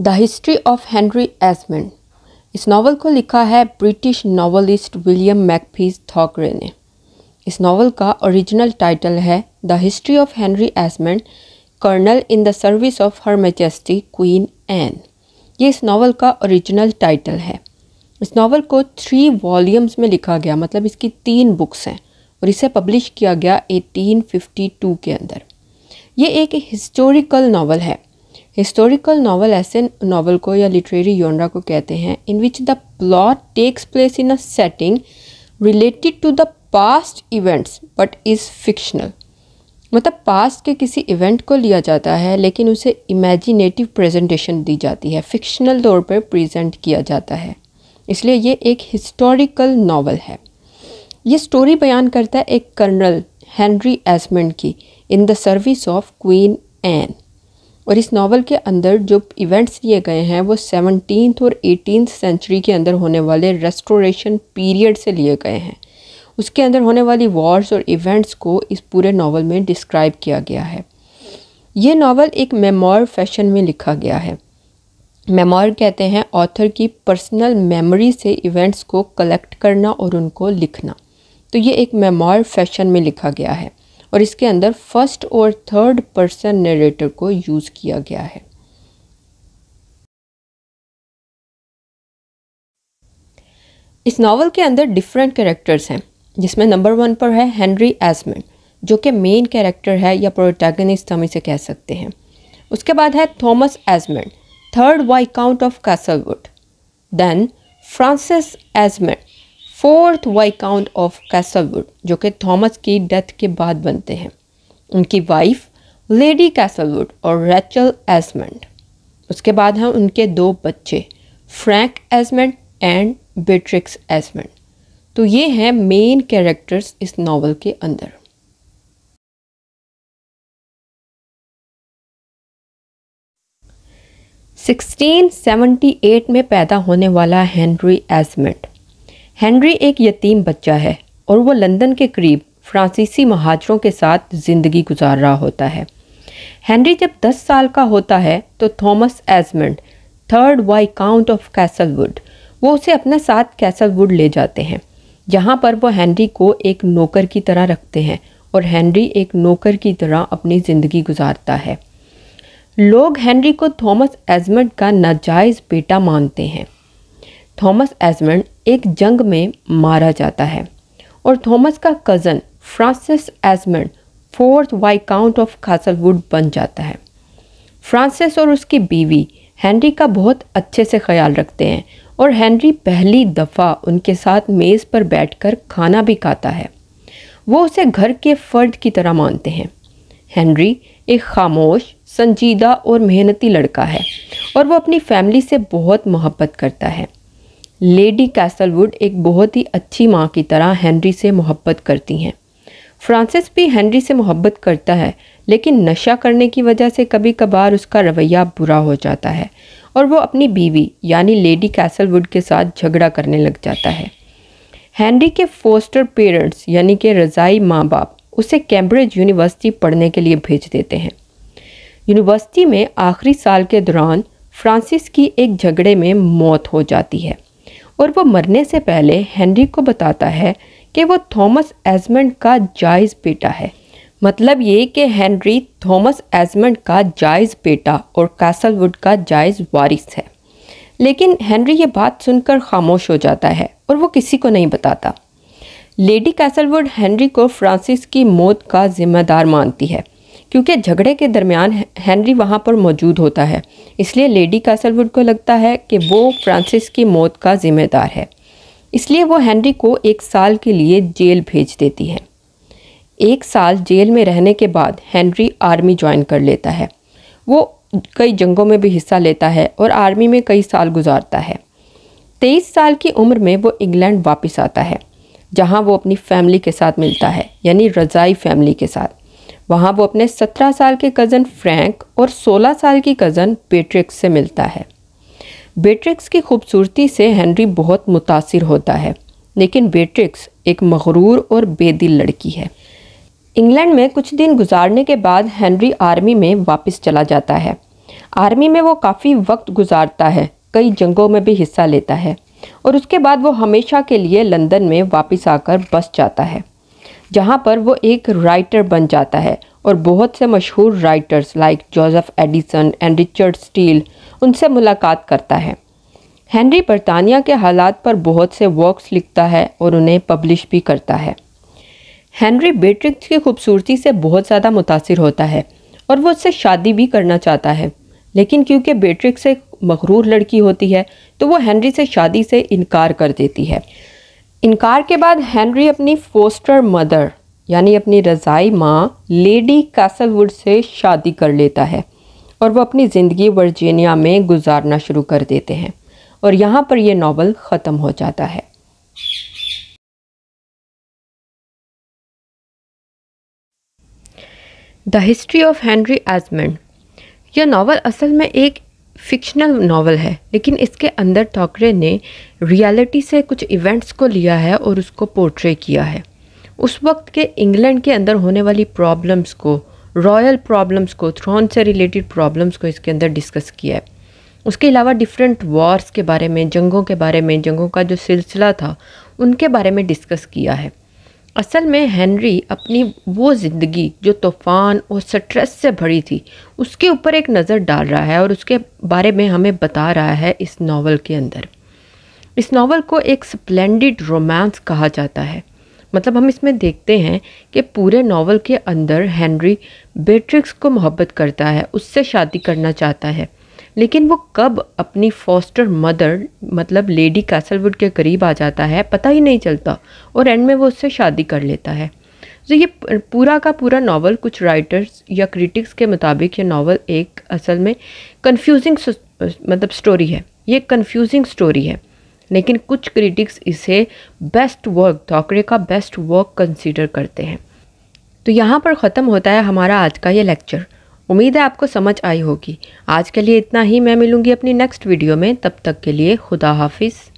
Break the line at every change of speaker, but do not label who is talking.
the history of Henry Esmond इस novel को लिखा है British novelist William Makepeace Thackeray ने इस नावल का ओरिजिनल टाइटल है the history of Henry Esmond colonel in the service of her majesty Queen Anne ये इस नावल का ओरिजिनल टाइटल है इस नावल को थ्री वॉल्यूम्स में लिखा गया मतलब इसकी तीन बुक्स हैं और इसे पब्लिश किया गया 1852 के अंदर ये एक हिस्टोरिकल नावल है हिस्टोरिकल नावल ऐसे नावल को या लिटरेरी योनरा को कहते हैं in which the plot takes place in a setting related to the past events but is fictional मतलब पास्ट के किसी इवेंट को लिया जाता है लेकिन उसे इमेजिनेटिव प्रेजेंटेशन दी जाती है फिक्शनल तौर पर प्रेजेंट किया जाता है इसलिए ये एक हिस्टोरिकल नावल है ये स्टोरी बयान करता है एक कर्नल हेनरी एसमेंट की in the service of Queen Anne और इस नावल के अंदर जो इवेंट्स दिए गए हैं वो सेवनटीन और एटीन सेंचुरी के अंदर होने वाले रेस्टोरेशन पीरियड से लिए गए हैं उसके अंदर होने वाली वॉर्स और इवेंट्स को इस पूरे नावल में डिस्क्राइब किया गया है ये नावल एक मेमोर फैशन में लिखा गया है मेमोर कहते हैं ऑथर की पर्सनल मेमोरी से इवेंट्स को कलेक्ट करना और उनको लिखना तो ये एक मेमोर फैशन में लिखा गया है और इसके अंदर फर्स्ट और थर्ड पर्सन नरेटर को यूज़ किया गया है इस नावल के अंदर डिफरेंट कैरेक्टर्स हैं जिसमें नंबर वन पर है हेनरी एसमैन जो कि मेन कैरेक्टर है या प्रोटैगनिस्ट हम इसे कह सकते हैं उसके बाद है Thomas Esmond third viscount of Castlewood then Francis Esmond fourth viscount of Castlewood जो कि थॉमस की डेथ के बाद बनते हैं उनकी वाइफ लेडी कैसलवुड और रेचल एसमेंट उसके बाद हैं उनके दो बच्चे फ्रैंक एजमेंट एंड बेट्रिक्स एजमेंट तो ये हैं मेन कैरेक्टर्स इस नावल के अंदर सिक्सटीन सेवेंटी एट में पैदा होने वाला हेनरी एजमेंट हेनरी एक यतीम बच्चा है और वो लंदन के करीब फ्रांसीसी महाजरों के साथ ज़िंदगी गुजार रहा होता है हेनरी जब 10 साल का होता है तो Thomas Esmond third viscount of Castlewood वो उसे अपने साथ कैसलवुड ले जाते हैं जहाँ पर वो हेनरी को एक नौकर की तरह रखते हैं और हेनरी एक नौकर की तरह अपनी ज़िंदगी गुजारता है लोग हेनरी को थॉमस एजमंड का नाजायज़ बेटा मानते हैं थॉमस एजमंड एक जंग में मारा जाता है और थॉमस का cousin Francis Esmond fourth viscount of Castlewood बन जाता है फ्रांसिस और उसकी बीवी हैंनरी का बहुत अच्छे से ख्याल रखते हैं और हैंनरी पहली दफ़ा उनके साथ मेज़ पर बैठकर खाना भी खाता है वो उसे घर के फ़र्द की तरह मानते हैं हैंनरी एक खामोश संजीदा और मेहनती लड़का है और वो अपनी फैमिली से बहुत मोहब्बत करता है लेडी कैसलवुड एक बहुत ही अच्छी माँ की तरह हेनरी से मोहब्बत करती हैं फ्रांसिस भी हेनरी से मोहब्बत करता है लेकिन नशा करने की वजह से कभी कभार उसका रवैया बुरा हो जाता है और वो अपनी बीवी यानी लेडी कैसलवुड के साथ झगड़ा करने लग जाता है हेनरी के फोस्टर पेरेंट्स यानी कि रज़ाई माँ बाप उसे कैम्ब्रिज यूनिवर्सिटी पढ़ने के लिए भेज देते हैं यूनिवर्सिटी में आखिरी साल के दौरान फ्रांसिस की एक झगड़े में मौत हो जाती है और वो मरने से पहले हेनरी को बताता है कि वो थॉमस एजमंड का जायज़ बेटा है मतलब ये कि हेनरी थॉमस एजमंड का जायज़ बेटा और कैसलवुड का जायज़ वारिस है लेकिन हेनरी ये बात सुनकर खामोश हो जाता है और वो किसी को नहीं बताता लेडी कैसलवुड हेनरी को फ्रांसिस की मौत का जिम्मेदार मानती है क्योंकि झगड़े के दरमियान हैंनरी वहाँ पर मौजूद होता है इसलिए लेडी कासलवुड को लगता है कि वो फ्रांसिस की मौत का जिम्मेदार है इसलिए वो हैंनरी को एक साल के लिए जेल भेज देती है एक साल जेल में रहने के बाद हैंनरी आर्मी ज्वाइन कर लेता है वो कई जंगों में भी हिस्सा लेता है और आर्मी में कई साल गुजारता है तेईस साल की उम्र में वो इंग्लैंड वापस आता है जहाँ वो अपनी फैमिली के साथ मिलता है यानी रज़ाई फैमिली के साथ वहाँ वो अपने 17 साल के कज़न फ्रैंक और 16 साल की कज़न बेट्रिक्स से मिलता है बेट्रिक्स की खूबसूरती से हेनरी बहुत मुतासर होता है लेकिन बेट्रिक्स एक मगरूर और बेदिल लड़की है इंग्लैंड में कुछ दिन गुजारने के बाद हेनरी आर्मी में वापस चला जाता है आर्मी में वो काफ़ी वक्त गुजारता है कई जंगों में भी हिस्सा लेता है और उसके बाद वो हमेशा के लिए लंदन में वापस आकर बस जाता है जहाँ पर वो एक राइटर बन जाता है और बहुत से मशहूर writers like Joseph Addison and Richard Steele उनसे मुलाकात करता है हेनरी बरतानिया के हालात पर बहुत से वर्क्स लिखता है और उन्हें पब्लिश भी करता है हेनरी बेट्रिक्स की खूबसूरती से बहुत ज़्यादा मुतासर होता है और वो उससे शादी भी करना चाहता है लेकिन क्योंकि बेट्रिक्स एक मकरूर लड़की होती है तो वो हेनरी से शादी से इनकार कर देती है इनकार के बाद हेनरी अपनी फोस्टर मदर यानी अपनी रज़ाई माँ लेडी कैसलवुड से शादी कर लेता है और वो अपनी ज़िंदगी वर्जीनिया में गुजारना शुरू कर देते हैं और यहाँ पर यह नावल ख़त्म हो जाता है the history of Henry Esmond यह नावल असल में एक फिक्शनल नावल है लेकिन इसके अंदर ठाकरे ने रियलिटी से कुछ इवेंट्स को लिया है और उसको पोर्ट्रे किया है उस वक्त के इंग्लैंड के अंदर होने वाली प्रॉब्लम्स को रॉयल प्रॉब्लम्स को थ्रोन से रिलेटेड प्रॉब्लम्स को इसके अंदर डिस्कस किया है उसके अलावा डिफरेंट वॉर्स के बारे में जंगों के बारे में जंगों का जो सिलसिला था उनके बारे में डिस्कस किया है असल में हेनरी अपनी वो ज़िंदगी जो तूफ़ान और स्ट्रेस से भरी थी उसके ऊपर एक नज़र डाल रहा है और उसके बारे में हमें बता रहा है इस नावल के अंदर इस नावल को एक स्प्लेंडिड रोमांस कहा जाता है मतलब हम इसमें देखते हैं कि पूरे नावल के अंदर हेनरी बेट्रिक्स को मोहब्बत करता है उससे शादी करना चाहता है लेकिन वो कब अपनी फॉस्टर मदर मतलब लेडी कैसलवुड के करीब आ जाता है पता ही नहीं चलता और एंड में वो उससे शादी कर लेता है तो ये पूरा का पूरा नावल कुछ राइटर्स या क्रिटिक्स के मुताबिक ये नावल एक असल में कन्फ्यूजिंग मतलब स्टोरी है ये कन्फ्यूजिंग स्टोरी है लेकिन कुछ क्रिटिक्स इसे बेस्ट वर्क थॉकरे का बेस्ट वर्क कंसीडर करते हैं तो यहाँ पर ख़त्म होता है हमारा आज का ये लेक्चर उम्मीद है आपको समझ आई होगी आज के लिए इतना ही मैं मिलूंगी अपनी नेक्स्ट वीडियो में तब तक के लिए खुदा हाफिज़